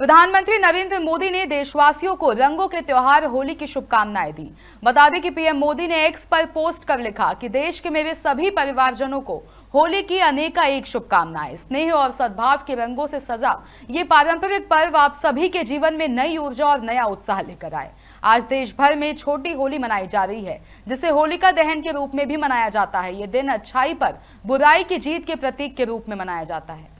प्रधानमंत्री नरेंद्र मोदी ने देशवासियों को रंगों के त्योहार होली की शुभकामनाएं दी बता दें कि पीएम मोदी ने एक्स पर पोस्ट कर लिखा कि देश के मेरे सभी परिवारजनों को होली की अनेका एक शुभकामनाएं स्नेह और सद्भाव के रंगों से सजा ये पारंपरिक पर्व आप सभी के जीवन में नई ऊर्जा और नया उत्साह लेकर आए आज देश भर में छोटी होली मनाई जा रही है जिसे होलिका दहन के रूप में भी मनाया जाता है ये दिन अच्छाई पर बुराई की जीत के प्रतीक के रूप में मनाया जाता है